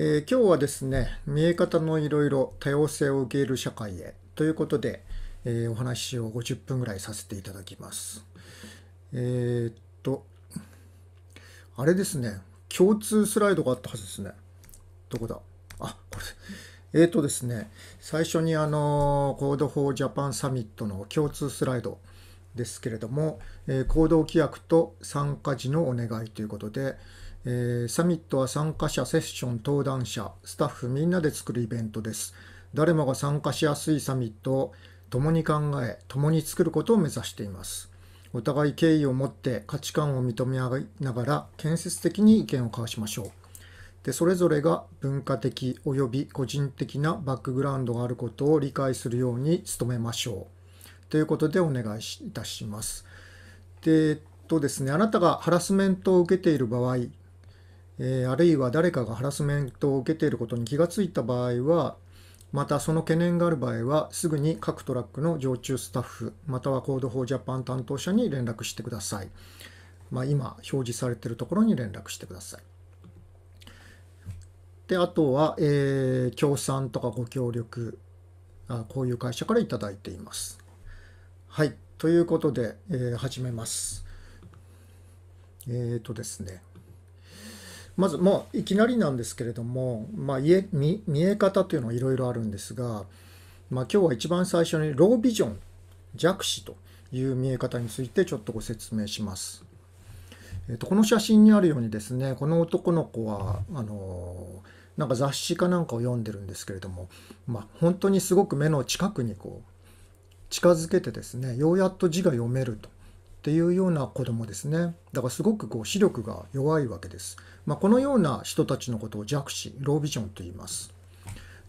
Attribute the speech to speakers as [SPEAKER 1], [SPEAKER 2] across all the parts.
[SPEAKER 1] えー、今日はですね見え方のいろいろ多様性を受け入れる社会へということで、えー、お話を50分ぐらいさせていただきますえー、っとあれですね共通スライドがあったはずですねどこだあこれえっとですね最初にあの Code for Japan Summit の共通スライドですけれども、え行動規約と参加時のお願いということで、えー、サミットは参加者、セッション、登壇者、スタッフみんなで作るイベントです。誰もが参加しやすいサミットを共に考え、共に作ることを目指しています。お互い敬意を持って価値観を認め合いながら建設的に意見を交わしましょう。でそれぞれが文化的および個人的なバックグラウンドがあることを理解するように努めましょう。ということでお願いいたします。で、えっとですね、あなたがハラスメントを受けている場合、えあるいは誰かがハラスメントを受けていることに気がついた場合は、またその懸念がある場合は、すぐに各トラックの常駐スタッフ、またはコードフォージャパン担当者に連絡してください。まあ、今、表示されているところに連絡してください。で、あとは、えー、協賛とかご協力あ、こういう会社からいただいています。はい。ということで、えー、始めます。えっ、ー、とですね。まず、まあ、いきなりなんですけれども、まあ、見え方というのはいろいろあるんですが、まあ、今日は一番最初にロービジョン弱視という見え方についてちょっとご説明します。えっと、この写真にあるようにですねこの男の子はあのなんか雑誌かなんかを読んでるんですけれども、まあ、本当にすごく目の近くにこう近づけてですねようやっと字が読めるとっていうような子供ですね。だからすごくこう視力が弱いわけです。まあ、このような人たちのことを弱視、ロービジョンと言います。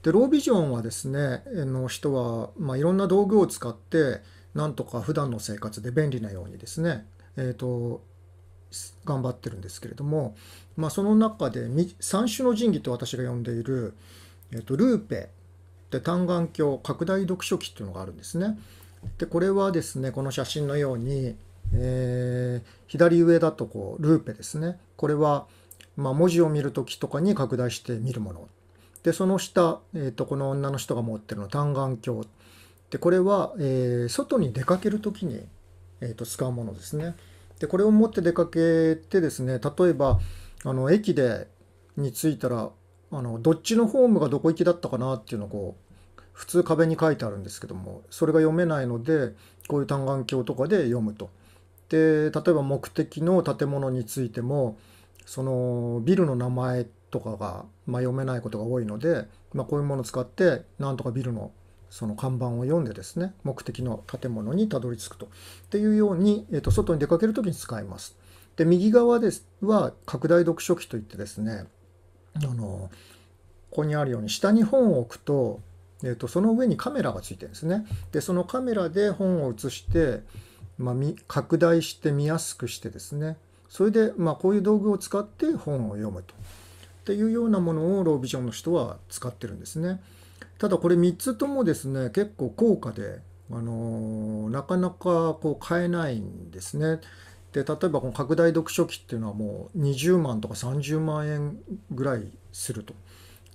[SPEAKER 1] でロービジョンはですねの人は、まあ、いろんな道具を使ってなんとか普段の生活で便利なようにですね、えーと、頑張ってるんですけれども、まあ、その中で三種の神器と私が呼んでいる、えーと、とルーペで単眼鏡拡大読書機っていうのがあるんですね。でこれはですねこの写真のようにえー、左上だとこうルーペですねこれはまあ文字を見る時とかに拡大して見るものでその下、えー、とこの女の人が持ってるの単眼鏡でこれは、えー、外に出かける時に、えー、と使うものですねでこれを持って出かけてですね例えばあの駅でに着いたらあのどっちのホームがどこ行きだったかなっていうのをこう普通壁に書いてあるんですけどもそれが読めないのでこういう単眼鏡とかで読むと。で例えば目的の建物についてもそのビルの名前とかが、まあ、読めないことが多いので、まあ、こういうものを使ってなんとかビルのその看板を読んでですね目的の建物にたどり着くとっていうように、えー、と外に出かける時に使います。で右側ですは拡大読書機といってですねあのここにあるように下に本を置くと,、えー、とその上にカメラがついてるんですね。でそのカメラで本を写してまあ、拡大して見やすくしてですねそれで、まあ、こういう道具を使って本を読むとっていうようなものをロービジョンの人は使ってるんですね。ただこれ3つともですね結構高価で、あのー、なかなかこう買えないんですね。で例えばこの拡大読書機っていうのはもう20万とか30万円ぐらいすると。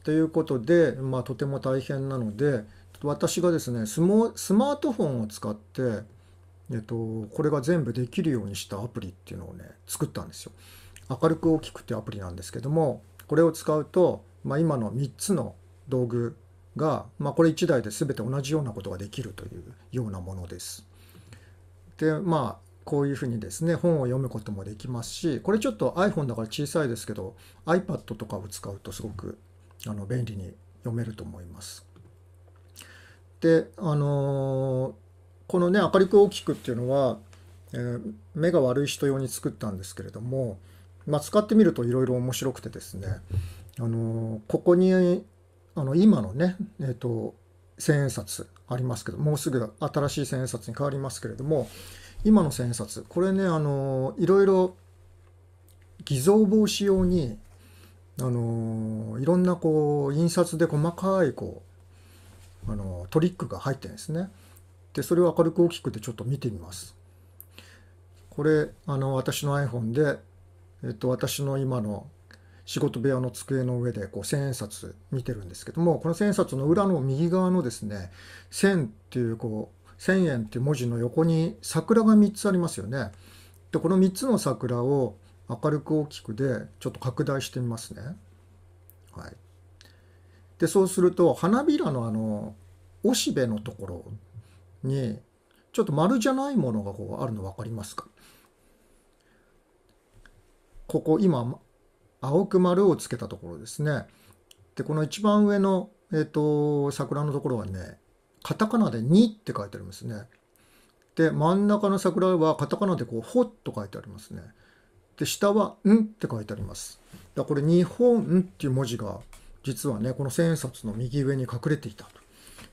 [SPEAKER 1] ということで、まあ、とても大変なので私がですねスマートフォンを使ってえっと、これが全部できるようにしたアプリっていうのをね作ったんですよ。明るく大きくってアプリなんですけどもこれを使うと、まあ、今の3つの道具が、まあ、これ1台で全て同じようなことができるというようなものです。でまあこういうふうにですね本を読むこともできますしこれちょっと iPhone だから小さいですけど iPad とかを使うとすごくあの便利に読めると思います。であのーこのね明るく大きくっていうのは、えー、目が悪い人用に作ったんですけれども、まあ、使ってみるといろいろ面白くてですねあのここにあの今のね、えーと、千円札ありますけどもうすぐ新しい千円札に変わりますけれども今の千円札これねあのいろいろ偽造防止用にあのいろんなこう印刷で細かいこうあのトリックが入ってるんですね。でそれを明るく大きくてちょっと見てみます。これあの私の iPhone で、えっと、私の今の仕事部屋の机の上でこう千円札見てるんですけどもこの千円札の裏の右側のですね「千」っていうこう「千円」っていう文字の横に桜が3つありますよね。でこの3つの桜を明るく大きくでちょっと拡大してみますね。はい、でそうすると花びらのあのおしべのところにちょっと丸じゃないものがこうあるの分かりますかここ今青く丸をつけたところですね。でこの一番上の、えーと、桜のところはねカタカナで「に」って書いてありますね。で真ん中の桜はカタカナでこう「ほ」と書いてありますね。で下は「ん」って書いてあります。だこれ「日本」っていう文字が実はねこの千円札の右上に隠れていたと。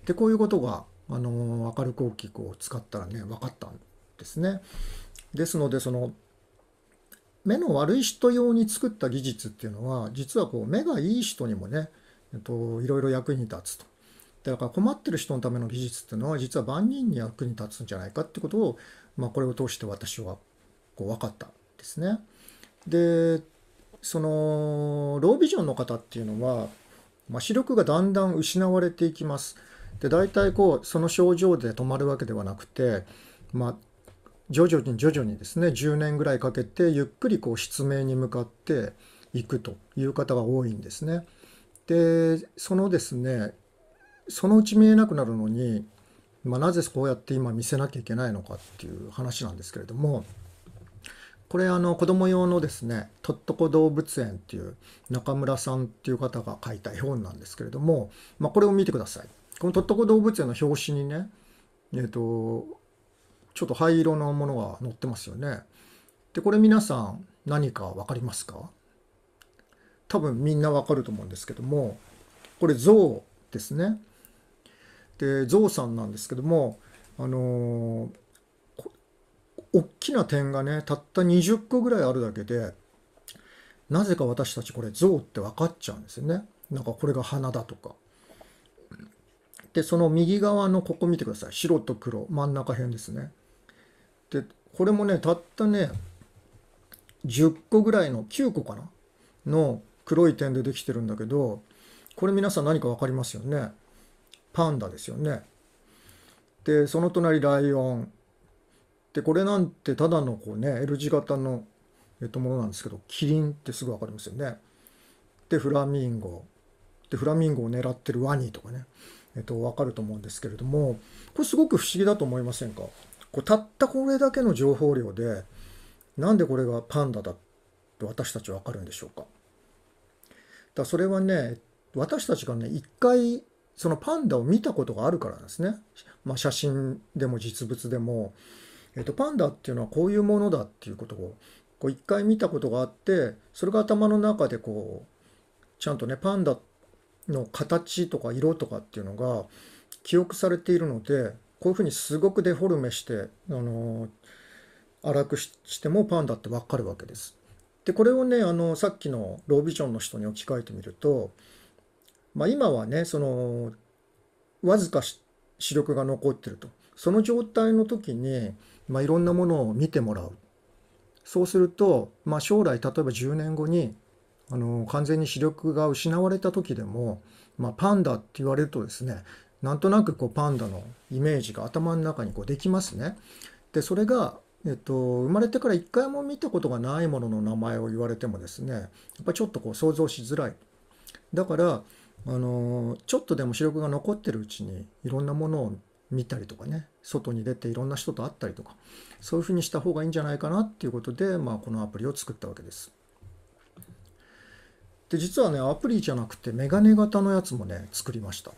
[SPEAKER 1] でこういうことがあの明るく大きく使ったらね分かったんですね。ですのでその目の悪い人用に作った技術っていうのは実はこう目がいい人にもね、えっと、いろいろ役に立つと。だから困ってる人のための技術っていうのは実は万人に役に立つんじゃないかってことを、まあ、これを通して私はこう分かったんですね。でそのロービジョンの方っていうのは、まあ、視力がだんだん失われていきます。で大体こうその症状で止まるわけではなくて、まあ、徐々に徐々にですね10年ぐらいかけてゆっくりこう失明に向かっていくという方が多いんですね。でそのですねそのうち見えなくなるのに、まあ、なぜこうやって今見せなきゃいけないのかっていう話なんですけれどもこれあの子供用のですね「とっとこ動物園」っていう中村さんっていう方が書いた絵本なんですけれども、まあ、これを見てください。このとっとこ動物園の表紙にね、えっ、ー、と、ちょっと灰色のものが載ってますよね。で、これ皆さん何か分かりますか多分みんなわかると思うんですけども、これ象ですね。で、象さんなんですけども、あのー、大きな点がね、たった20個ぐらいあるだけで、なぜか私たちこれ象って分かっちゃうんですよね。なんかこれが鼻だとか。でその右側のここ見てください白と黒真ん中辺ですねでこれもねたったね10個ぐらいの9個かなの黒い点でできてるんだけどこれ皆さん何か分かりますよねパンダですよねでその隣ライオンでこれなんてただのこうね L 字型のえっとものなんですけどキリンってすぐ分かりますよねでフラミンゴでフラミンゴを狙ってるワニとかねえっと、分かると思うんですけれどもこれすごく不思議だと思いませんかこうたったこれだけの情報量でなんでこれがパンダだって私たち分かるんでしょうかだそれはね私たちがね一回そのパンダを見たことがあるからですね、まあ、写真でも実物でも、えっと、パンダっていうのはこういうものだっていうことを一回見たことがあってそれが頭の中でこうちゃんとねパンダっての形とか色とかっていうのが記憶されているのでこういうふうにすごくデフォルメしてあの荒くししてもパンダってわかるわけです。でこれをねあのさっきのロービジョンの人に置き換えてみると、まあ、今はねそのわずか視力が残ってるとその状態の時に、まあ、いろんなものを見てもらうそうすると、まあ、将来例えば10年後にあの完全に視力が失われた時でも、まあ、パンダって言われるとですねなんとなくこうパンダのイメージが頭の中にこうできますね。でそれがえっと、生まれてから一回も見たことがないものの名前を言われてもですねやっぱちょっとこう想像しづらいだからあのちょっとでも視力が残ってるうちにいろんなものを見たりとかね外に出ていろんな人と会ったりとかそういうふうにした方がいいんじゃないかなっていうことで、まあ、このアプリを作ったわけです。で実はねアプリじゃなくてメガネ型のやつもね作りました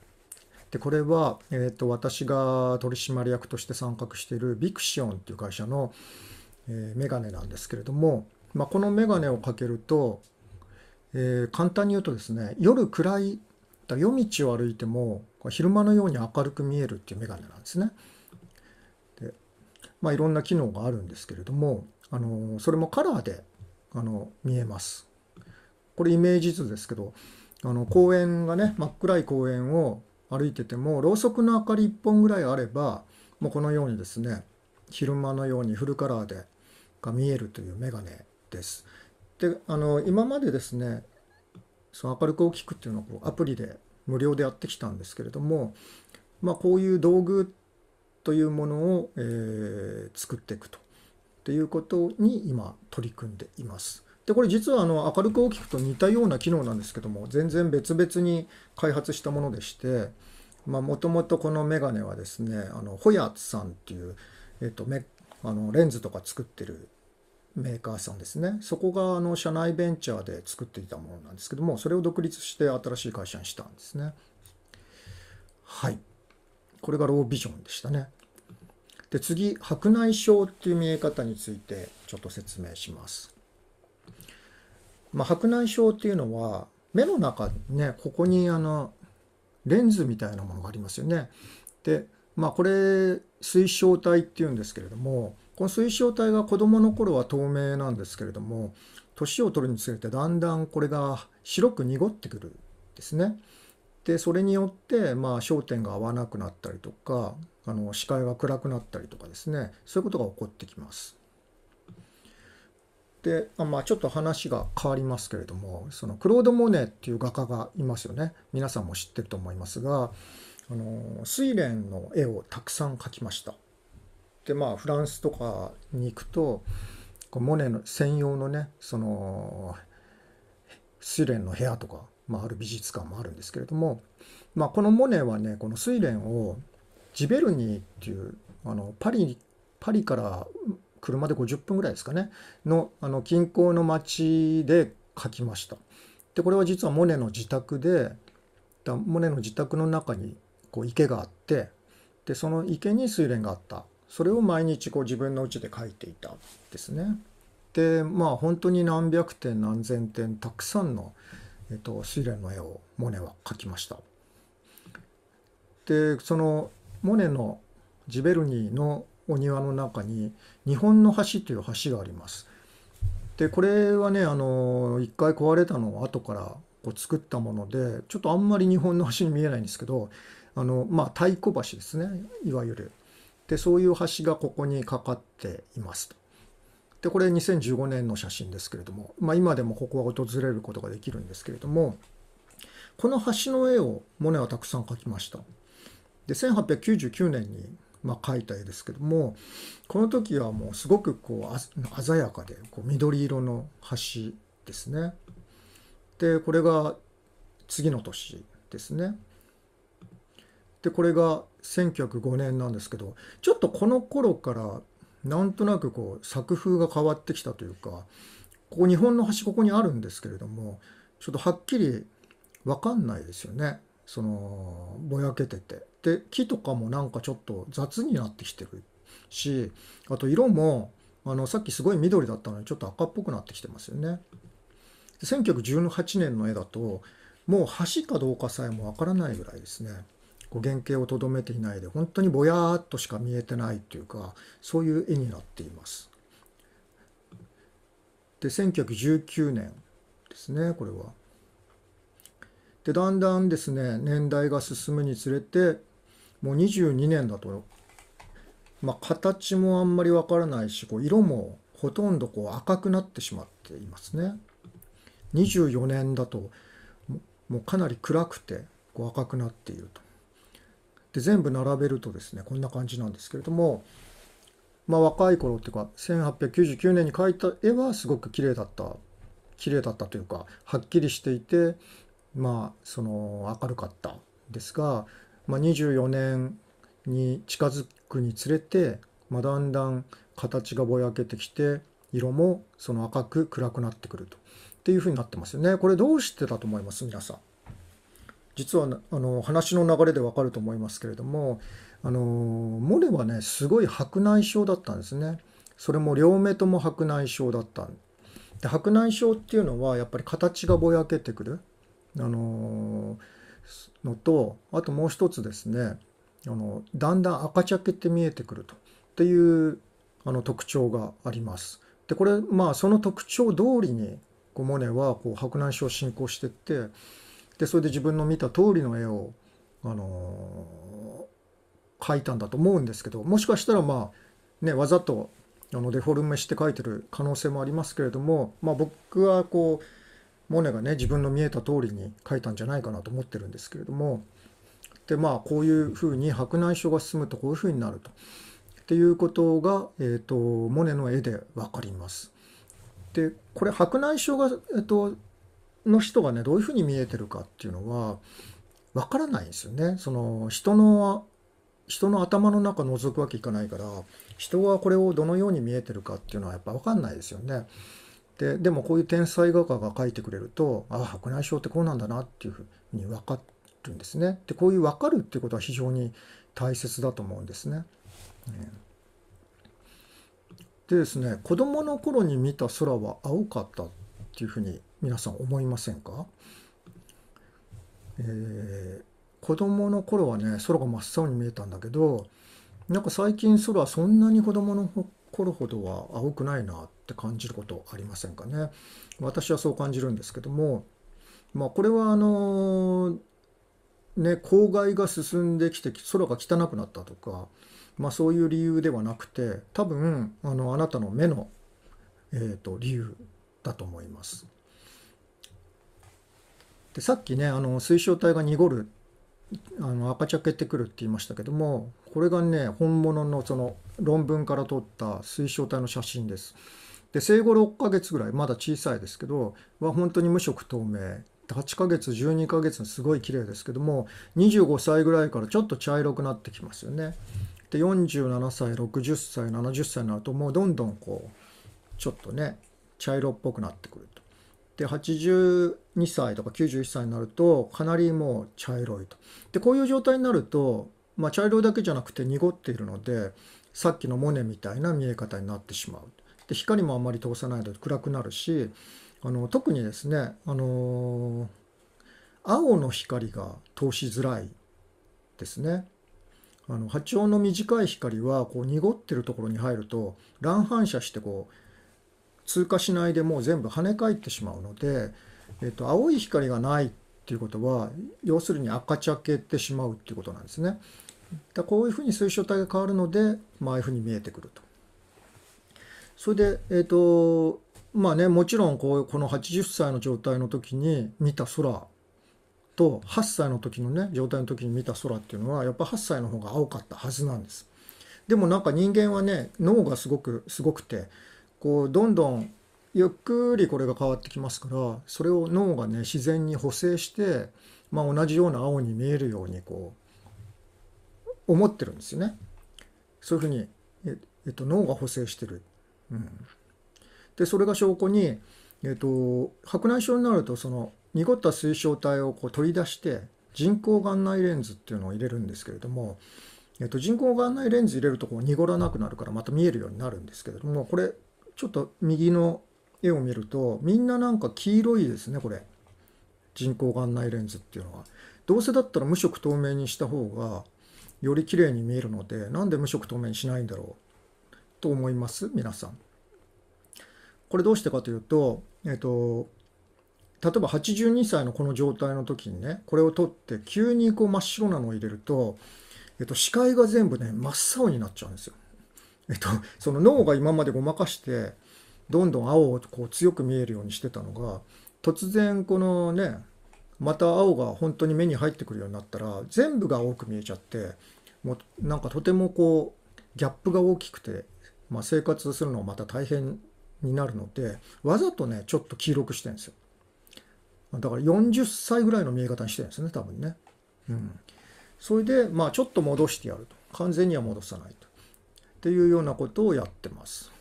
[SPEAKER 1] でこれは、えーと、私が取締役として参画しているビクシオンっていう会社の、えー、メガネなんですけれども、まあ、このメガネをかけると、えー、簡単に言うとですね夜暗い夜道を歩いても昼間のように明るく見えるっていうメガネなんですね。でまあ、いろんな機能があるんですけれどもあのそれもカラーであの見えます。これイメージ図ですけどあの公園がね真っ暗い公園を歩いててもろうそくの明かり1本ぐらいあればもうこのようにですね昼間のようにフルカラーでが見えるというメガネです。であの今までですねその明るく大きくっていうのをこうアプリで無料でやってきたんですけれども、まあ、こういう道具というものを、えー、作っていくとっていうことに今取り組んでいます。でこれ実はあの明るく大きくと似たような機能なんですけども全然別々に開発したものでしてもともとこのメガネはですねあのホヤさんっていう、えっと、めあのレンズとか作ってるメーカーさんですねそこがあの社内ベンチャーで作っていたものなんですけどもそれを独立して新しい会社にしたんですねはいこれがロービジョンでしたねで次白内障っていう見え方についてちょっと説明しますまあ、白内障っていうのは目の中ねここにあのレンズみたいなものがありますよね。でまあこれ水晶体っていうんですけれどもこの水晶体が子どもの頃は透明なんですけれども年を取るにつれてだんだんこれが白く濁ってくるんですね。でそれによってまあ焦点が合わなくなったりとかあの視界が暗くなったりとかですねそういうことが起こってきます。であ、まあ、ちょっと話が変わりますけれどもそのクロード・モネっていう画家がいますよね皆さんも知ってると思いますがあの睡蓮の絵をたくさん描きました。でまあフランスとかに行くとモネの専用のねその睡蓮の部屋とか、まあ、ある美術館もあるんですけれども、まあ、このモネはねこの睡蓮をジベルニーっていうあのパリパリから車で50分ぐらいですかねのあの近郊の町で描きました。でこれは実はモネの自宅でモネの自宅の中にこう池があってでその池に睡蓮があったそれを毎日こう自分の家で描いていたですね。でまあ本当に何百点何千点たくさんの、えっと、睡蓮の絵をモネは描きました。でそのモネのジベルニーのお庭の中に日本の橋という橋があります。でこれはねあの一回壊れたのを後からこう作ったものでちょっとあんまり日本の橋に見えないんですけどあのまあ太鼓橋ですねいわゆる。でそういう橋がここにかかっていますと。でこれ2015年の写真ですけれども、まあ、今でもここは訪れることができるんですけれどもこの橋の絵をモネはたくさん描きました。で1899年にまあ、描いた絵ですけどもこの時はもうすごくこう鮮やかでこう緑色の橋ですね。でこれが次の年ですね。でこれが1905年なんですけどちょっとこの頃からなんとなくこう作風が変わってきたというかここ日本の端ここにあるんですけれどもちょっとはっきり分かんないですよね。そのぼやけててで木とかもなんかちょっと雑になってきてるしあと色もあのさっきすごい緑だったのにちょっと赤っぽくなってきてますよね。1918年の絵だともう橋かどうかさえもわからないぐらいですねこう原型をとどめていないで本当にぼやーっとしか見えてないというかそういう絵になっています。で1919年ですねこれは。でだんだんですね年代が進むにつれてもう22年だと、まあ、形もあんまりわからないしこう色もほとんどこう赤くなってしまっていますね。24年だともうかなり暗くてこう赤くなっていると。で全部並べるとですねこんな感じなんですけれども、まあ、若い頃っていうか1899年に描いた絵はすごく綺麗だった綺麗だったというかはっきりしていてまあその明るかったですが、まあ、24年に近づくにつれて、まあ、だんだん形がぼやけてきて色もその赤く暗くなってくるとっていうふうになってますよね。これどうしてだと思います皆さん。実はあの話の流れでわかると思いますけれどもあのモレはねすごい白内障だったんですね。それも両目とも白内障だったんで白内障っていうのはやっぱり形がぼやけてくるあののとあともう一つですねあのだんだん赤茶けて見えてくるとっていうあの特徴があります。でこれまあその特徴通りにこうモネはこう白南書を進行してってでそれで自分の見た通りの絵を、あのー、描いたんだと思うんですけどもしかしたらまあねわざとあのデフォルメして描いてる可能性もありますけれども、まあ、僕はこうモネがね自分の見えた通りに書いたんじゃないかなと思ってるんですけれどもでまあこういうふうに白内障が進むとこういうふうになると。っていうことが、えーと、モネの絵で分かります。でこれ白内障が、えーと、との人がねどういうふうに見えてるかっていうのは分からないんですよね。その人の人の頭の中覗くわけいかないから人はこれをどのように見えてるかっていうのはやっぱ分かんないですよね。ででもこういう天才画家が描いてくれるとああ白内障ってこうなんだなっていうふうに分かるんですね。でこういう分かるっていうことは非常に大切だと思うんですね。でですね子どもの頃に見た空は青かったっていうふうに皆さん思いませんか、えー、子どもの頃はね空が真っ青に見えたんだけどなんか最近空はそんなに子どもの頃ほどは青くないなってって感じることありませんかね。私はそう感じるんですけども、まあ、これはあのね、公害が進んできて空が汚くなったとか、まあ、そういう理由ではなくて多分あのあなたの目の、えーと、理由だと思います。でさっきねあの水晶体が濁るあの赤茶けてくるって言いましたけどもこれがね本物のその論文から撮った水晶体の写真です。で生後6ヶ月ぐらいまだ小さいですけどは本当に無色透明8ヶ月12ヶ月すごい綺麗ですけども25歳ぐらいからちょっと茶色くなってきますよね。で47歳60歳70歳になるともうどんどんこうちょっとね茶色っぽくなってくると。で82歳とか91歳になるとかなりもう茶色いと。でこういう状態になると、まあ、茶色だけじゃなくて濁っているのでさっきのモネみたいな見え方になってしまう。で光もあんまり通さないと暗くなるしあの特にですねあの青の光が通しづらいですね。あの波長の短い光はこう濁ってるところに入ると乱反射してこう通過しないでもう全部跳ね返ってしまうので、えっと、青い光がないっていうことは要するに赤茶けてしまうっていうことなんですね。だこういうふうに水晶体が変わるので、まあ、ああいうふうに見えてくると。それで、えーとまあね、もちろんこうこの80歳の状態の時に見た空と8歳の時のね状態の時に見た空っていうのはやっぱ8歳の方が青かったはずなんです。でもなんか人間はね脳がすごくすごくてこうどんどんゆっくりこれが変わってきますからそれを脳がね自然に補正して、まあ、同じような青に見えるようにこう思ってるんですよね。そういうふうに、えっと、脳が補正してる。でそれが証拠に、えーと、白内障になるとその濁った水晶体をこう取り出して人工眼内レンズっていうのを入れるんですけれども、えーと、と人工眼内レンズ入れるとこう濁らなくなるからまた見えるようになるんですけれどもこれちょっと右の絵を見るとみんななんか黄色いですねこれ人工眼内レンズっていうのは。どうせだったら無色透明にした方がより綺麗に見えるのでなんで無色透明にしないんだろうと思います皆さん。これどうしてかというと、えっ、ー、と、例えば82歳のこの状態の時にねこれを取って急にこう真っ白なのを入れると、えっと、視界が全部ね真っ青になっちゃうんですよ。えっと、その脳が今までごまかしてどんどん青をこう強く見えるようにしてたのが突然このねまた青が本当に目に入ってくるようになったら全部が青く見えちゃってもうなんかとてもこうギャップが大きくてまあ、生活するのがまた大変になるのでわざとねちょっと黄色くしてるんですよだから40歳ぐらいの見え方にしてるんですね多分ねうんそれでまあちょっと戻してやると完全には戻さないとっていうようなことをやってます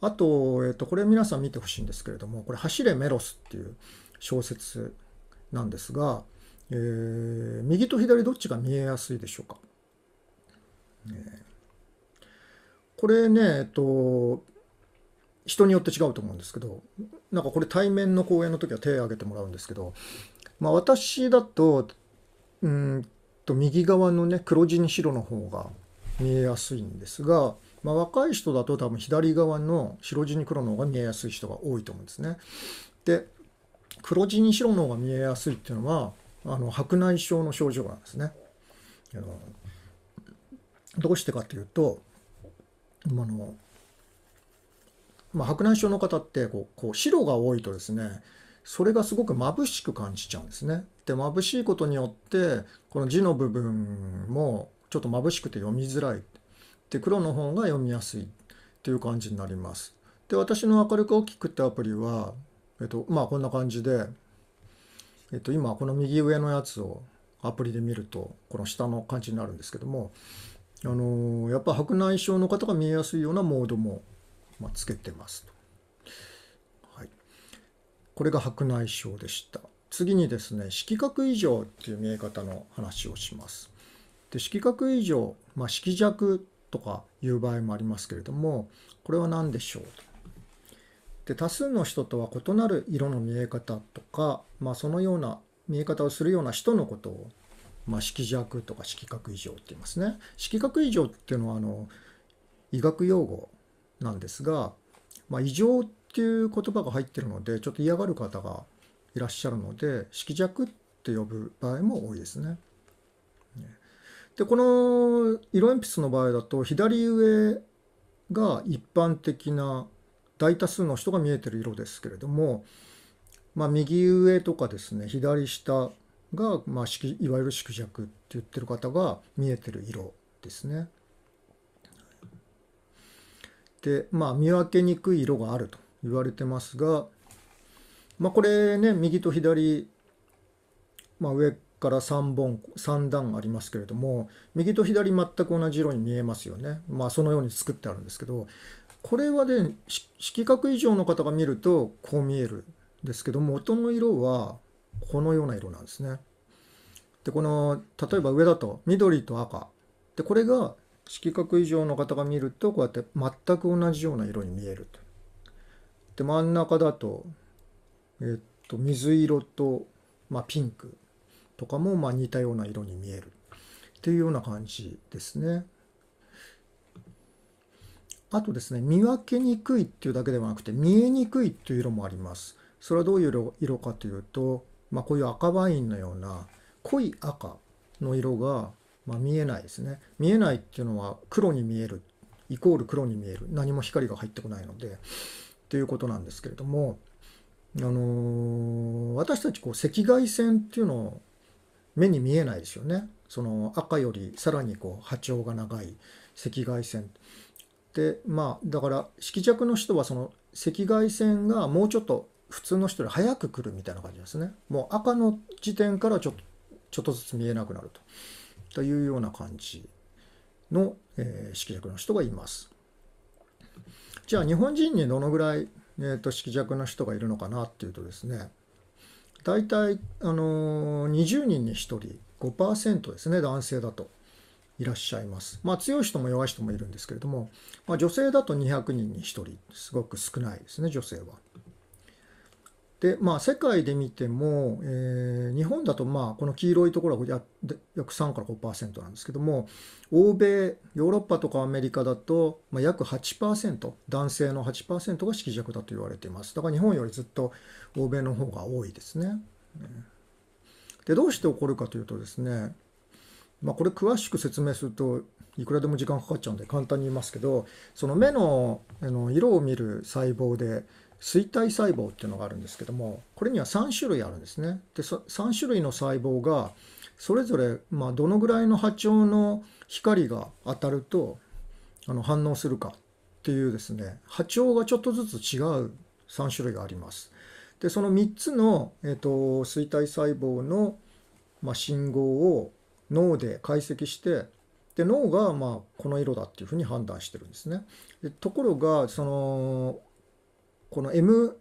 [SPEAKER 1] あと、えっと、これ皆さん見てほしいんですけれどもこれ「走れメロス」っていう小説なんですが、えー、右と左どっちが見えやすいでしょうか、えーこれね、えっと、人によって違うと思うんですけど、なんかこれ対面の講演の時は手を挙げてもらうんですけど、まあ私だと、うんと右側のね、黒地に白の方が見えやすいんですが、まあ、若い人だと多分左側の白地に黒の方が見えやすい人が多いと思うんですね。で、黒地に白の方が見えやすいっていうのは、あの白内障の症状なんですね。どうしてかというと、あの、まあ、白内障の方ってこうこう白が多いとですねそれがすごく眩しく感じちゃうんですね。で眩しいことによってこの字の部分もちょっと眩しくて読みづらい。で黒の方が読みやすいという感じになります。で私の「明るく大きく」ってアプリは、えっと、まあこんな感じで、えっと、今この右上のやつをアプリで見るとこの下の感じになるんですけどもあのやっぱ白内障の方が見えやすいようなモードも、まつけてますはい、これが白内障でした次にですね色覚異常っていう見え方の話をしますで色覚異常、まあ、色弱とかいう場合もありますけれどもこれは何でしょうで多数の人とは異なる色の見え方とか、まあ、そのような見え方をするような人のことをまあ、色弱とか色覚異常って言いますね。色覚異常っていうのはあの医学用語なんですが、まあ、異常っていう言葉が入ってるのでちょっと嫌がる方がいらっしゃるので色弱って呼ぶ場合も多いですね。でこの色鉛筆の場合だと左上が一般的な大多数の人が見えてる色ですけれども、まあ、右上とかですね左下が、まあ、いわゆる縮尺って言ってる方が見えてる色ですね。でまあ見分けにくい色があると言われてますが、まあ、これね右と左、まあ、上から3本3段ありますけれども右と左全く同じ色に見えますよね。まあ、そのように作ってあるんですけどこれはね色覚以上の方が見るとこう見えるんですけども音の色はこのような色なんですね。でこの例えば上だと緑と赤でこれが色覚異常の方が見るとこうやって全く同じような色に見えると。で真ん中だと,、えっと水色と、まあ、ピンクとかもまあ似たような色に見えるっていうような感じですね。あとですね見分けにくいっていうだけではなくて見えにくいっていう色もあります。それはどういう色かというとまあ、こういう赤ワインのような濃い赤の色が、まあ、見えないですね見えないっていうのは黒に見えるイコール黒に見える何も光が入ってこないのでということなんですけれども、あのー、私たちこう赤外線っていうのを目に見えないですよねその赤よりさらにこう波長が長い赤外線でまあだから色弱の人はその赤外線がもうちょっと普通の人より早く来るみたいな感じですね。もう赤の時点からちょちょっとずつ見えなくなるとというような感じの、えー、色弱の人がいます。じゃあ日本人にどのぐらい、えーと、色弱の人がいるのかなっていうとですね大体、あのー、20人に1人5%ですね男性だといらっしゃいます。まあ強い人も弱い人もいるんですけれども、まあ、女性だと200人に1人すごく少ないですね女性は。で、まあ、世界で見ても、えー、日本だと、まあ、この黄色いところは約3から5%なんですけども、欧米、ヨーロッパとかアメリカだと、まあ、約8%、男性の8%が色弱だと言われています。だから日本よりずっと欧米の方が多いですね。で、どうして起こるかというとですね、まあ、これ詳しく説明するといくらでも時間かかっちゃうんで簡単に言いますけどその目のあの色を見る細胞で錐体細胞っていうのがあるんですけどもこれには3種類あるんですね。で3種類の細胞がそれぞれ、まあ、どのぐらいの波長の光が当たるとあの反応するかっていうですね波長がちょっとずつ違う3種類があります。でその3つの、えーと、衰退細胞の、まあ、信号を脳で解析してで脳がまあこの色だっていうふうに判断してるんですね。でところがそのこの M,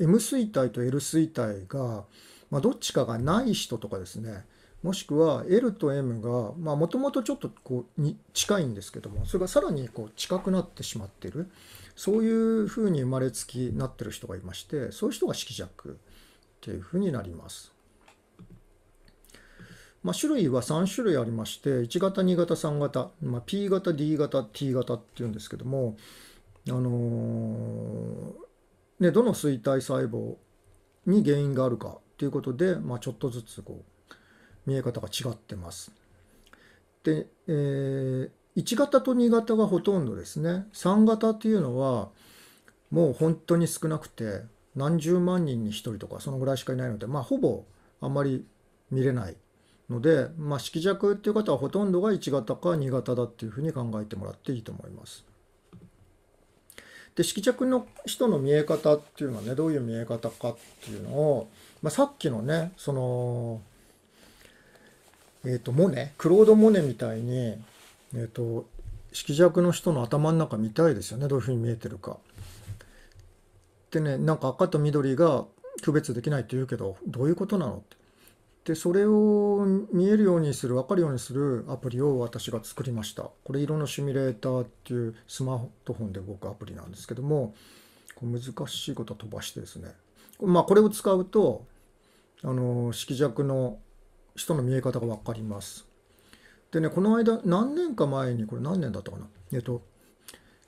[SPEAKER 1] M 衰体と L 衰体が、まあ、どっちかがない人とかですねもしくは L と M がもともとちょっとこうに近いんですけどもそれがさらにこう近くなってしまってるそういうふうに生まれつきなってる人がいましてそういう人が色弱っていうふうになります。まあ、種類は3種類ありまして1型2型3型、まあ、P 型 D 型 T 型っていうんですけども、あのーでどの衰退細胞に原因があるかということで、まあ、ちょっとずつこう見え方が違ってます。で、えー、1型と2型がほとんどですね3型っていうのはもう本当に少なくて何十万人に1人とかそのぐらいしかいないので、まあ、ほぼあんまり見れないので、まあ、色弱っていう方はほとんどが1型か2型だっていうふうに考えてもらっていいと思います。で色弱の人の見え方っていうのはねどういう見え方かっていうのを、まあ、さっきのねそのえっ、ー、とモネクロード・モネみたいにえっ、ー、と色弱の人の頭の中見たいですよねどういうふうに見えてるか。でねなんか赤と緑が区別できないって言うけどどういうことなのってでそれを見えるようにする分かるようにするアプリを私が作りましたこれ色のシミュレーターっていうスマートフォンで動くアプリなんですけども難しいことは飛ばしてですねまあこれを使うとあの色弱の人の見え方が分かりますでねこの間何年か前にこれ何年だったかなえっと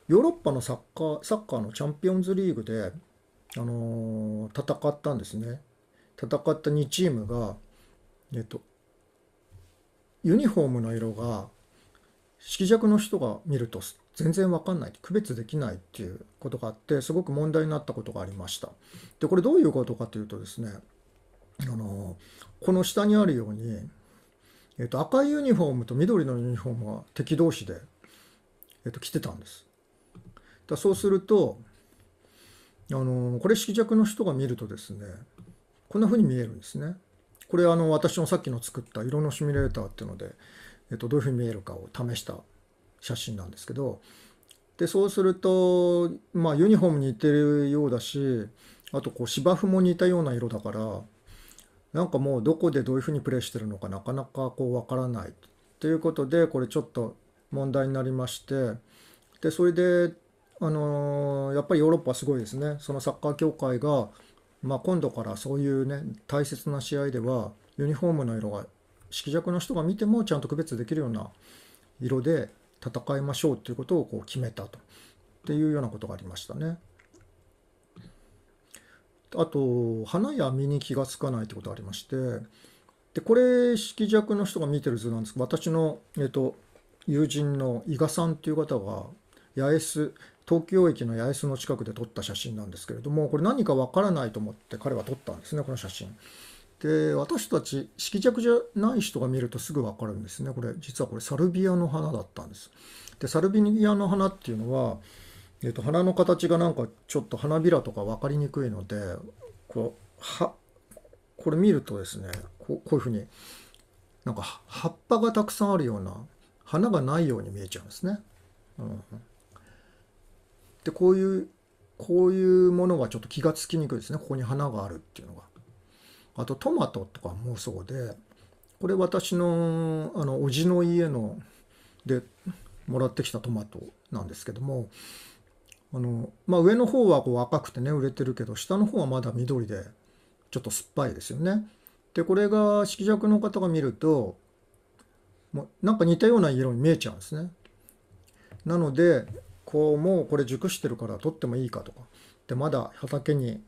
[SPEAKER 1] ヨーロッパのサッカーサッカーのチャンピオンズリーグで、あの戦ったんですね戦った2チームがえっと、ユニフォームの色が色弱の人が見ると全然わかんない区別できないっていうことがあってすごく問題になったことがありました。でこれどういうことかというとですねあのこの下にあるように、えっと、赤いユニフォームと緑のユニフォームは敵同士で、えっと、着てたんです。だそうするとあのこれ色弱の人が見るとですねこんな風に見えるんですね。これあの私のさっきの作った色のシミュレーターっていうので、えっと、どういうふうに見えるかを試した写真なんですけどでそうするとまあユニフォームに似てるようだしあとこう芝生も似たような色だからなんかもうどこでどういうふうにプレーしてるのかなかなかこうわからないということでこれちょっと問題になりましてでそれであのー、やっぱりヨーロッパはすごいですねそのサッカー協会がまあ、今度からそういうね大切な試合ではユニフォームの色が色弱の人が見てもちゃんと区別できるような色で戦いましょうということをこう決めたとっていうようなことがありましたね。あと花や実に気が付かないってことがありましてでこれ色弱の人が見てる図なんですけど私の、えっと、友人の伊賀さんっていう方が八重洲東京駅の八重洲の近くで撮った写真なんですけれどもこれ何かわからないと思って彼は撮ったんですねこの写真。で私たち色弱じゃない人が見るとすぐ分かるんですねこれ実はこれサルビアの花だったんです。でサルビアの花っていうのは、えっと、花の形がなんかちょっと花びらとか分かりにくいのでこうはこれ見るとですねこういうふうになんか葉っぱがたくさんあるような花がないように見えちゃうんですね。うんでこういうこういうものがちょっと気が付きにくいですねここに花があるっていうのが。あとトマトとかもそうでこれ私のあのおじの家のでもらってきたトマトなんですけどもあの、まあ、上の方はこう赤くてね売れてるけど下の方はまだ緑でちょっと酸っぱいですよね。でこれが色弱の方が見るともうなんか似たような色に見えちゃうんですね。なのでこもこれ熟してるから取ってもいいかとかでまだ畑に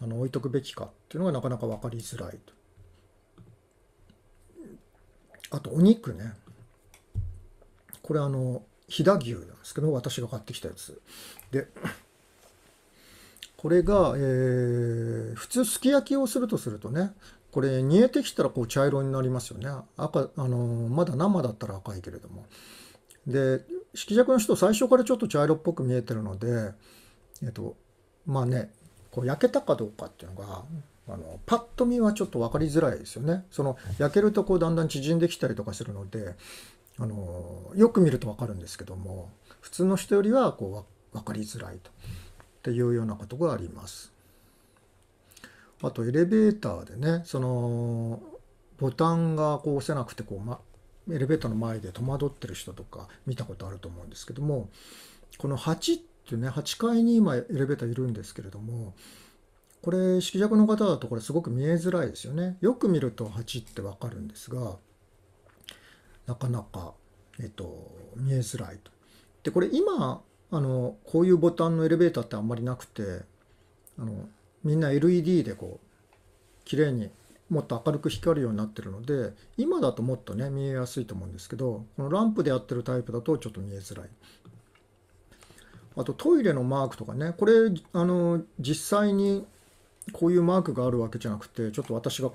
[SPEAKER 1] あの置いとくべきかっていうのがなかなか分かりづらいあとお肉ねこれあの飛騨牛なんですけど私が買ってきたやつでこれが、え普通すき焼きをするとするとねこれ煮えてきたらこう茶色になりますよね赤あのまだ生だったら赤いけれどもで色弱の人最初からちょっと茶色っぽく見えてるので、えっと、まあねこう焼けたかどうかっていうのがあのパッと見はちょっと分かりづらいですよね。その焼けるとこうだんだん縮んできたりとかするのであのよく見ると分かるんですけども普通の人よりはこう分かりづらいとっていうようなことがあります。あとエレベーターでねそのボタンがこう押せなくてこう、ま、エレベーターの前で戸惑ってる人とか見たことあると思うんですけどもこの8っていうね8階に今エレベーターいるんですけれどもこれ色弱の方だとこれすごく見えづらいですよねよく見ると8ってわかるんですがなかなか、えっと、見えづらいと。でこれ今あのこういうボタンのエレベーターってあんまりなくてあのみんな LED でこう綺麗にもっと明るく光るようになってるので今だともっとね見えやすいと思うんですけどこのランプでやってるタイプだとちょっと見えづらいあとトイレのマークとかねこれあの実際にこういうマークがあるわけじゃなくてちょっと私が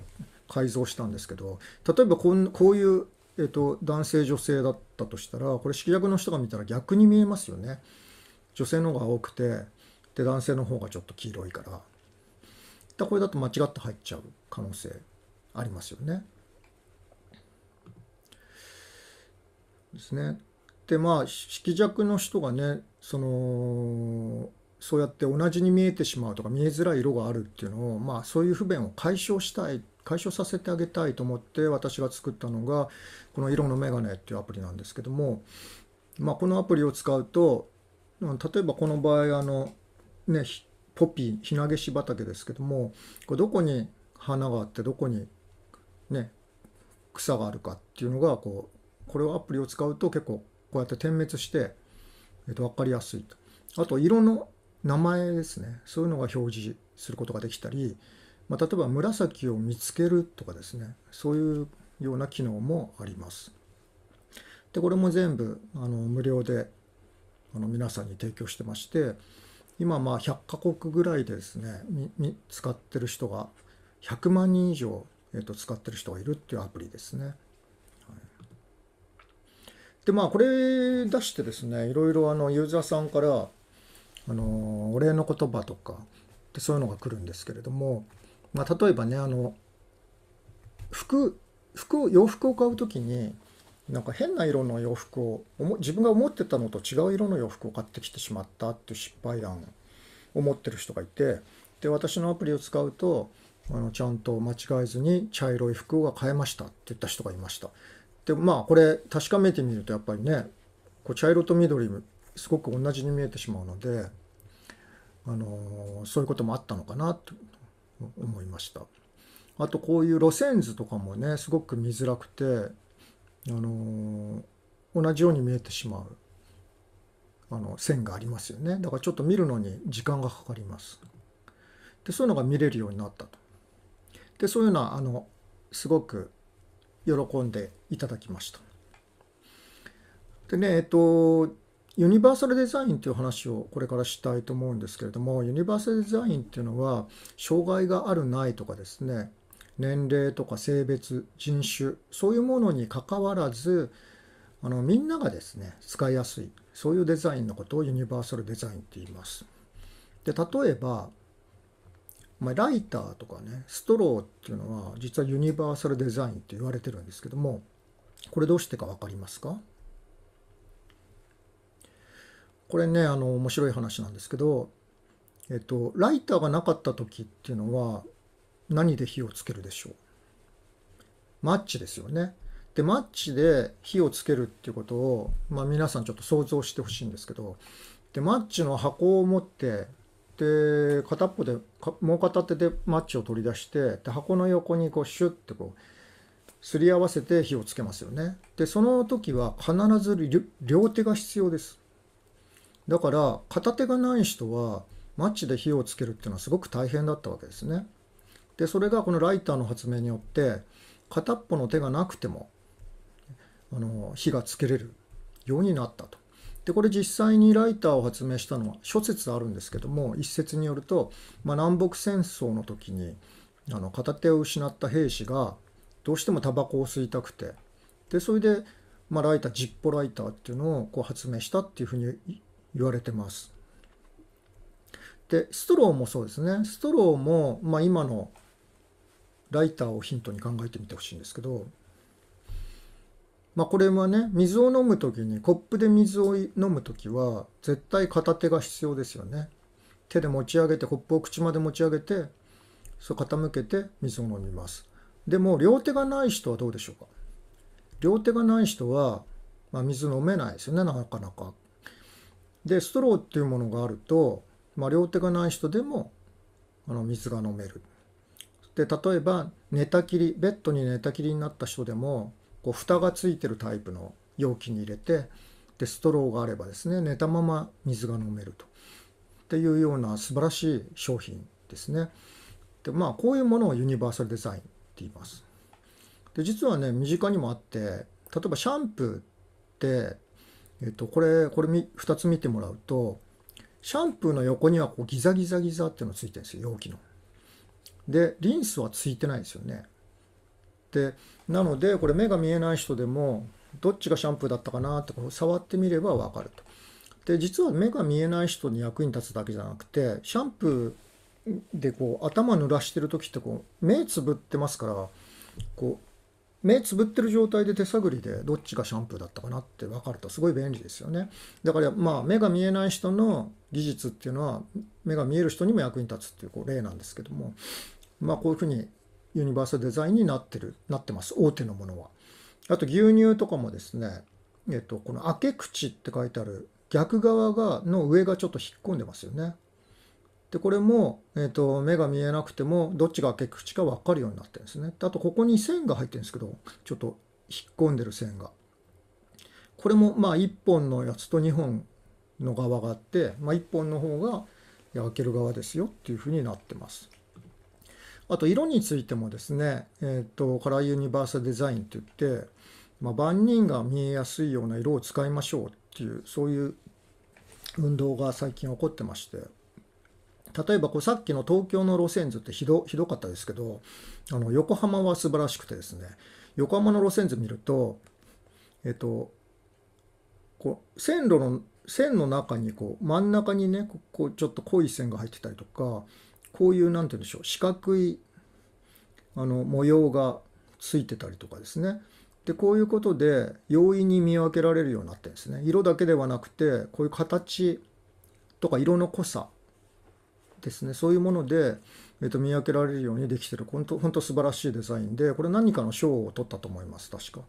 [SPEAKER 1] 改造したんですけど例えばこんこういう、えっと、男性女性だったとしたらこれ色弱の人が見たら逆に見えますよね女性の方が青くてで男性の方がちょっと黄色いからったこれだと間違って入っちゃう可能性ありますよね。ですね。でまあ色弱の人がねそのそうやって同じに見えてしまうとか見えづらい色があるっていうのを、まあ、そういう不便を解消したい解消させてあげたいと思って私が作ったのがこの「色のメガネ」っていうアプリなんですけども、まあ、このアプリを使うと例えばこの場合あのねポピーひなげし畑ですけどもこれどこに花があってどこにね草があるかっていうのがこうこれをアプリを使うと結構こうやって点滅して、えっと、分かりやすいとあと色の名前ですねそういうのが表示することができたり、まあ、例えば紫を見つけるとかですねそういうような機能もありますでこれも全部あの無料であの皆さんに提供してまして今まあ100カ国ぐらいでですね使ってる人が100万人以上、えー、と使ってる人がいるっていうアプリですね。でまあこれ出してですねいろいろあのユーザーさんからあのお礼の言葉とかでそういうのが来るんですけれども、まあ、例えばねあの服服洋服を買う時になんか変な色の洋服を自分が思ってたのと違う色の洋服を買ってきてしまったっていう失敗談を持ってる人がいてで私のアプリを使うとあのちゃんと間違えずに茶色い服が買えましたって言った人がいましたでまあこれ確かめてみるとやっぱりねこう茶色と緑すごく同じに見えてしまうので、あのー、そういうこともあったのかなと思いましたあとこういう路線図とかもねすごく見づらくてあの同じように見えてしまうあの線がありますよねだからちょっと見るのに時間がかかりますでそういうのが見れるようになったとでそういうのはあのすごく喜んでいただきましたでねえっとユニバーサルデザインという話をこれからしたいと思うんですけれどもユニバーサルデザインっていうのは障害があるないとかですね年齢とか性別人種そういうものにかかわらずあのみんながですね使いやすいそういうデザインのことをユニバーサルデザインって言います。で例えば、まあ、ライターとかねストローっていうのは実はユニバーサルデザインって言われてるんですけどもこれどうしてか分かりますかこれねあの面白い話なんですけど、えっと、ライターがなかった時っていうのは何で火をつけるでしょうマッチですよね。でマッチで火をつけるっていうことを、まあ、皆さんちょっと想像してほしいんですけどでマッチの箱を持ってで片っぽでもう片手でマッチを取り出してで箱の横にこうシュッてこうすり合わせて火をつけますよね。でその時は必ず両手が必要です。だから片手がない人はマッチで火をつけるっていうのはすごく大変だったわけですね。でそれがこのライターの発明によって片っぽの手がなくてもあの火がつけれるようになったと。でこれ実際にライターを発明したのは諸説あるんですけども一説によると、まあ、南北戦争の時にあの片手を失った兵士がどうしてもタバコを吸いたくてでそれで、まあ、ライタージッポライターっていうのをこう発明したっていうふうに言われてます。でストローもそうですねストローも、まあ、今のライターをヒントに考えてみてほしいんですけど、まあ、これはね水を飲む時にコップで水を飲む時は絶対片手が必要ですよね。手で持ち上げてコップを口まで持ち上げてそう傾けて水を飲みます。でも両手がない人はどうでしょうか両手がない人は、まあ、水飲めないですよねなかなか。でストローっていうものがあると、まあ、両手がない人でもあの水が飲める。で例えば寝たきりベッドに寝たきりになった人でもこう蓋がついてるタイプの容器に入れてでストローがあればですね寝たまま水が飲めるとっていうような素晴らしい商品ですね。でまあこういうものをユニバーサルデザインって言います。で実はね身近にもあって例えばシャンプーって、えっと、これこれ2つ見てもらうとシャンプーの横にはこうギザギザギザっていうのついてるんですよ容器の。でリンスはついてないですよねでなのでこれ目が見えない人でもどっちがシャンプーだったかなってこう触ってみれば分かるとで実は目が見えない人に役に立つだけじゃなくてシャンプーでこう頭濡らしてる時ってこう目つぶってますからこう目つぶってる状態で手探りでどっちがシャンプーだったかなって分かるとすごい便利ですよねだからまあ目が見えない人の技術っていうのは目が見える人にも役に立つっていうこう例なんですけどもまあこういうふうにユニバーサルデザインになってるなってます大手のものはあと牛乳とかもですねえっとこの開け口って書いてある逆側がの上がちょっと引っ込んでますよねでこれも、えーと、目が見えなくてもどっちが開け口か分かるようになってるんですね。あとここに線が入ってるんですけどちょっと引っ込んでる線が。これもまあ1本のやつと2本の側があって、まあ、1本の方が開ける側ですよっていうふうになってます。あと色についてもですね、えーと、カラーユニバーサルデザインっていって、まあ、万人が見えやすいような色を使いましょうっていうそういう運動が最近起こってまして。例えばこうさっきの東京の路線図ってひどひどかったですけどあの横浜は素晴らしくてですね横浜の路線図見るとえっとこう線路の線の中にこう真ん中にねこうちょっと濃い線が入ってたりとかこういう何て言うんでしょう四角いあの模様がついてたりとかですねでこういうことで容易に見分けられるようになってるんですね色だけではなくてこういう形とか色の濃さですねそういうもので、えー、と見分けられるようにできてる本当本当素晴らしいデザインでこれ何かの賞を取ったと思います確か。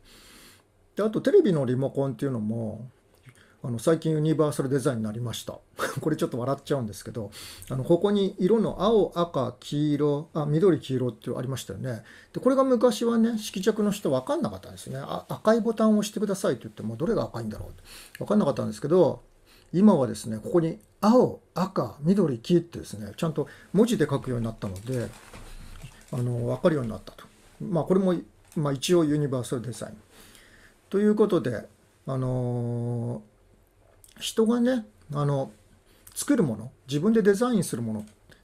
[SPEAKER 1] であとテレビのリモコンっていうのもあの最近ユニバーサルデザインになりました これちょっと笑っちゃうんですけどあのここに色の青赤黄色あ緑黄色ってありましたよねでこれが昔はね色着の人分かんなかったんですねあ赤いボタンを押してくださいって言ってもどれが赤いんだろうって分かんなかったんですけど今はですねここに青赤緑黄ってですねちゃんと文字で書くようになったのであの分かるようになったと。まあ、これも、まあ、一応ユニバーサルデザイン。ということで、あのー、人がねあの作るもの自分でデザインするもの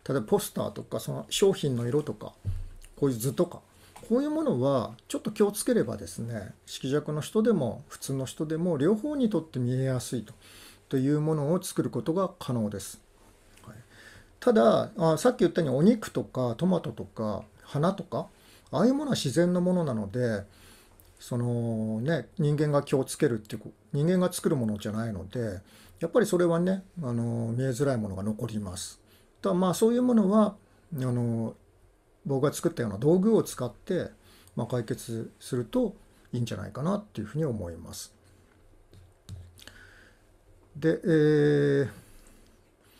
[SPEAKER 1] 例えばポスターとかその商品の色とかこういう図とかこういうものはちょっと気をつければですね色弱の人でも普通の人でも両方にとって見えやすいと。というものを作ることが可能です。はい、ただあさっき言ったようにお肉とかトマトとか花とかああいうものは自然のものなのでそのね人間が気をつけるっていう人間が作るものじゃないのでやっぱりそれはねあの見えづらいものが残ります。だまあそういうものはあの僕が作ったような道具を使って、まあ、解決するといいんじゃないかなっていうふうに思います。で、えー、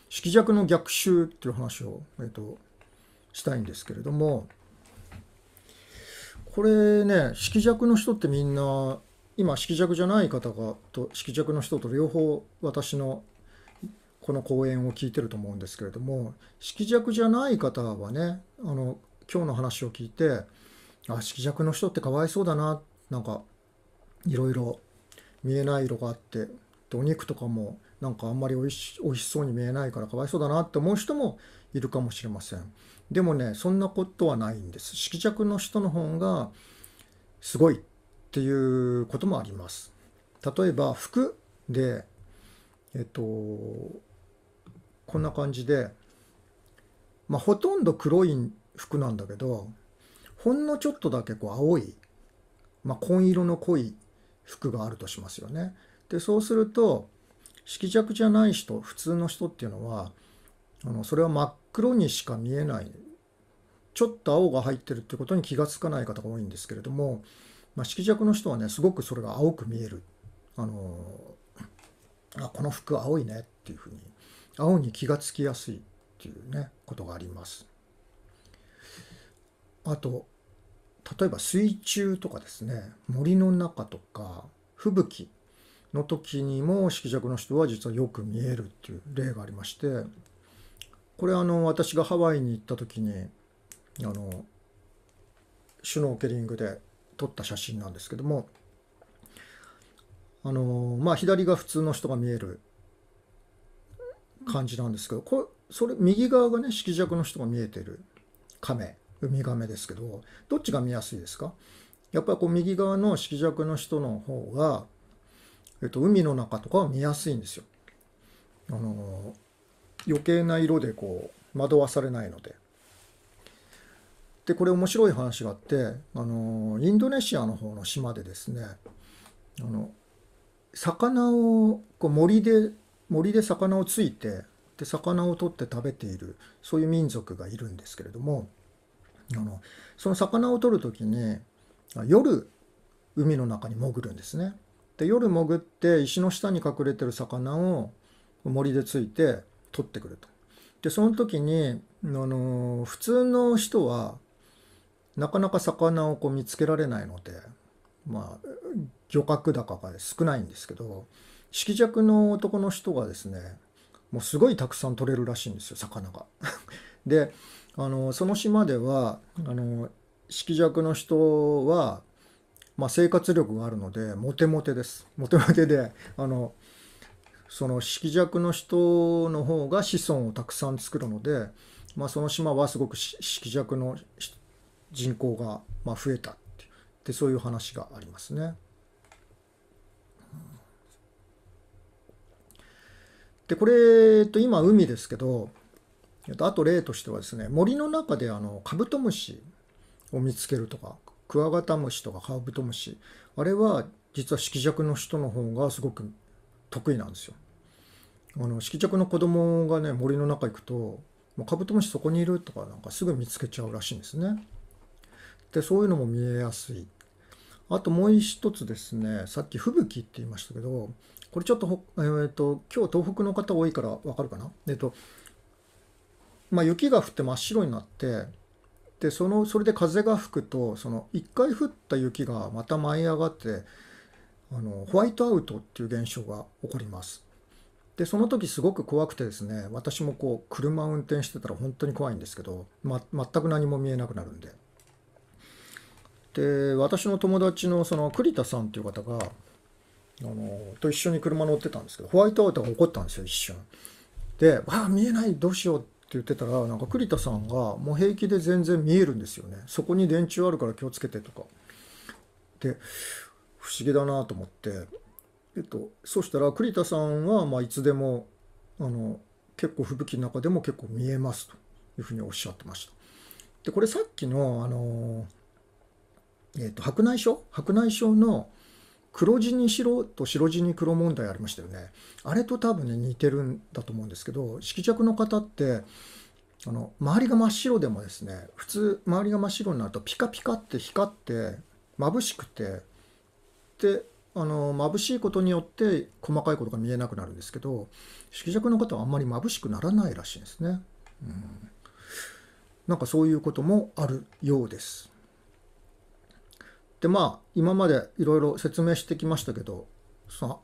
[SPEAKER 1] 色弱の逆襲っていう話を、えーと、したいんですけれどもこれね色弱の人ってみんな今色弱じゃない方がと色弱の人と両方私のこの講演を聞いてると思うんですけれども色弱じゃない方はねあの今日の話を聞いてあ色弱の人ってかわいそうだななんかいろいろ見えない色があってお肉とかもなんかあんまりおいし美味しそうに見えないからかわいそうだなって思う人もいるかもしれませんでもねそんなことはないんです色弱の人の方がすごいっていうこともあります例えば服でえっとこんな感じでまあほとんど黒い服なんだけどほんのちょっとだけこう青い、まあ、紺色の濃い服があるとしますよね。でそうすると色弱じゃない人普通の人っていうのはあのそれは真っ黒にしか見えないちょっと青が入ってるっていうことに気が付かない方が多いんですけれども、まあ、色弱の人はねすごくそれが青く見えるあのあこの服青いねっていうふうに青に気が付きやすいっていうねことがあります。あと例えば水中とかですね森の中とか吹雪の時にも色弱の人は実はよく見えるっていう例がありましてこれあの私がハワイに行った時にあのシュノーケリングで撮った写真なんですけどもあのまあ左が普通の人が見える感じなんですけどこれそれ右側がね色弱の人が見えてるカメウミガメですけどどっちが見やすいですかやっぱりこう右側の色弱の人の方がえっと、海の中とかは見やすいんですよ。あの余計な色でこう惑わされないので。でこれ面白い話があってあのインドネシアの方の島でですねあの魚をこう森で森で魚をついてで魚を取って食べているそういう民族がいるんですけれどもあのその魚を取る時に夜海の中に潜るんですね。で夜潜って石の下に隠れてる魚を森でついて取ってくると。でその時に、あのー、普通の人はなかなか魚をこう見つけられないので、まあ、漁獲高が少ないんですけど色弱の男の人がですねもうすごいたくさん取れるらしいんですよ魚が。であのその島ではあの色弱の人はまあ、生活力があるのでモテモテですモテモテであのその色弱の人の方が子孫をたくさん作るので、まあ、その島はすごく色弱の人口がまあ増えたってでそういう話がありますね。でこれ、と、今海ですけどあと例としてはですね森の中であのカブトムシを見つけるとかクワガタムシとかカブトムシあれは実は色弱の人の方がすごく得意なんですよ。あの色弱の子供がね森の中行くともうカブトムシそこにいるとかなんかすぐ見つけちゃうらしいんですね。でそういうのも見えやすい。あともう一つですねさっき吹雪って言いましたけどこれちょっと,、えーと、今日東北の方多いからわかるかな。えーとまあ、雪が降って真っ白になってでそのそれで風が吹くとその1回降った雪がまた舞い上がってあのホワイトアウトっていう現象が起こります。でその時すごく怖くてですね私もこう車を運転してたら本当に怖いんですけど、ま、全く何も見えなくなるんで。で私の友達のその栗田さんっていう方があのと一緒に車乗ってたんですけどホワイトアウトが起こったんですよ一瞬。で「わあ見えないどうしよう」ってって言ってたらなんか栗田さんがもう平気で全然見えるんですよねそこに電柱あるから気をつけてとかで不思議だなと思って、えっと、そしたら栗田さんはまいつでもあの結構吹雪の中でも結構見えますというふうにおっしゃってました。でこれさっきの、あのえっと、白内障白内障の黒地に白と白地に黒問題ありましたよねあれと多分ね似てるんだと思うんですけど色弱の方ってあの周りが真っ白でもですね普通周りが真っ白になるとピカピカって光って眩しくてであの眩しいことによって細かいことが見えなくなるんですけど色弱の方はあんまり眩しくならないらしいんですね。うんなんかそういうこともあるようです。でまあ今までいろいろ説明してきましたけどさ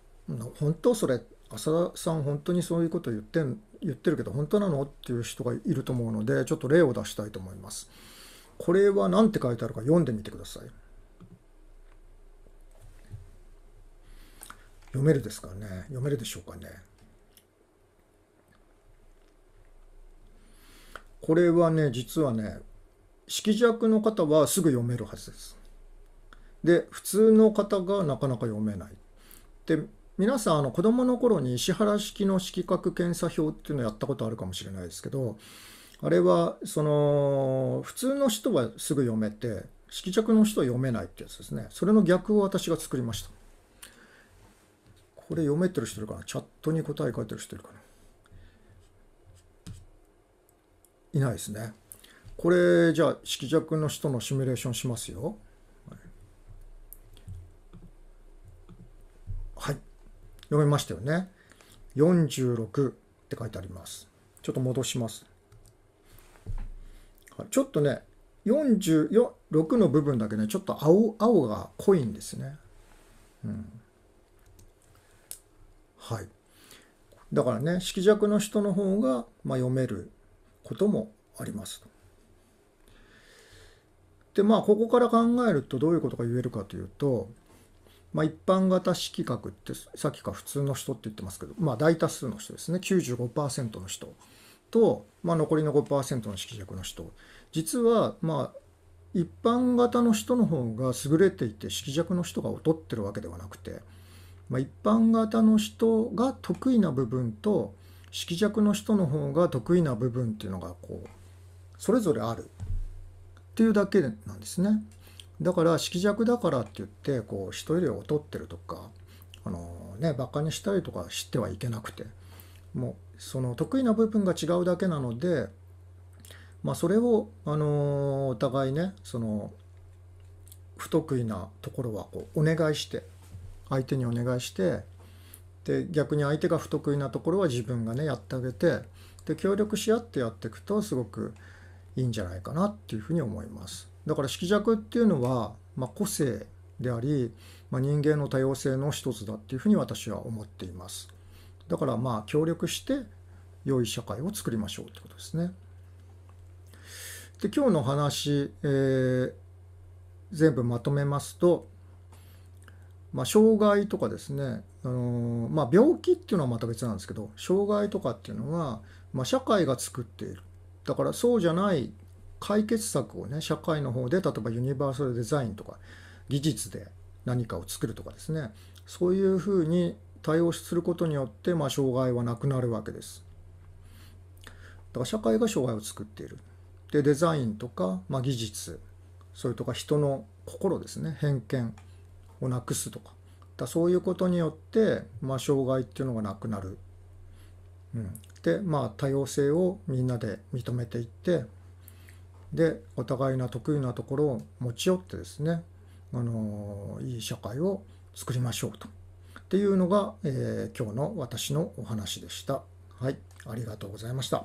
[SPEAKER 1] 本当それ浅田さん本当にそういうこと言って言ってるけど本当なのっていう人がいると思うのでちょっと例を出したいと思います。これは何て書いてあるか読んでみてください。読めるですかね読めるでしょうかね。これはね実はね色弱の方はすぐ読めるはずです。で普通の方がなかなか読めない。で皆さんあの子供の頃に石原式の色覚検査表っていうのをやったことあるかもしれないですけどあれはその普通の人はすぐ読めて色弱の人は読めないってやつですねそれの逆を私が作りましたこれ読めてる人いるかなチャットに答え書いてる人いるかないないですねこれじゃあ色弱の人のシミュレーションしますよはい。読めましたよね。46って書いてあります。ちょっと戻します。ちょっとね、46の部分だけね、ちょっと青青が濃いんですね。うん、はい。だからね、色弱の人の方が、まあ、読めることもあります。で、まあ、ここから考えるとどういうことが言えるかというと、まあ、一般型色覚ってさっきから普通の人って言ってますけど、まあ、大多数の人ですね95%の人と、まあ、残りの5%の色弱の人実はまあ一般型の人の方が優れていて色弱の人が劣ってるわけではなくて、まあ、一般型の人が得意な部分と色弱の人の方が得意な部分っていうのがこうそれぞれあるっていうだけなんですね。だから色弱だからって言ってこう人より劣ってるとかあのねバカにしたりとか知ってはいけなくてもうその得意な部分が違うだけなので、まあ、それをあのお互いねその不得意なところはこうお願いして相手にお願いしてで逆に相手が不得意なところは自分がねやってあげてで協力し合ってやっていくとすごくいいんじゃないかなっていうふうに思います。だから色弱っていうのは、まあ、個性であり、まあ、人間の多様性の一つだっていうふうに私は思っています。だからまあ協力して良い社会を作りましょうってことですね。で今日の話、えー、全部まとめますと、まあ、障害とかですね、あのー、まあ、病気っていうのはまた別なんですけど障害とかっていうのは、まあ、社会が作っているだからそうじゃない解決策をね社会の方で例えばユニバーサルデザインとか技術で何かを作るとかですねそういうふうに対応することによって、まあ、障害はなくなるわけです。だから社会が障害を作っている。でデザインとか、まあ、技術それとか人の心ですね偏見をなくすとかだそういうことによって、まあ、障害っていうのがなくなる。うん、でまあ多様性をみんなで認めていって、でお互いの得意なところを持ち寄ってですねあのいい社会を作りましょうと。っていうのが、えー、今日の私のお話でした。はい、ありがとうございました。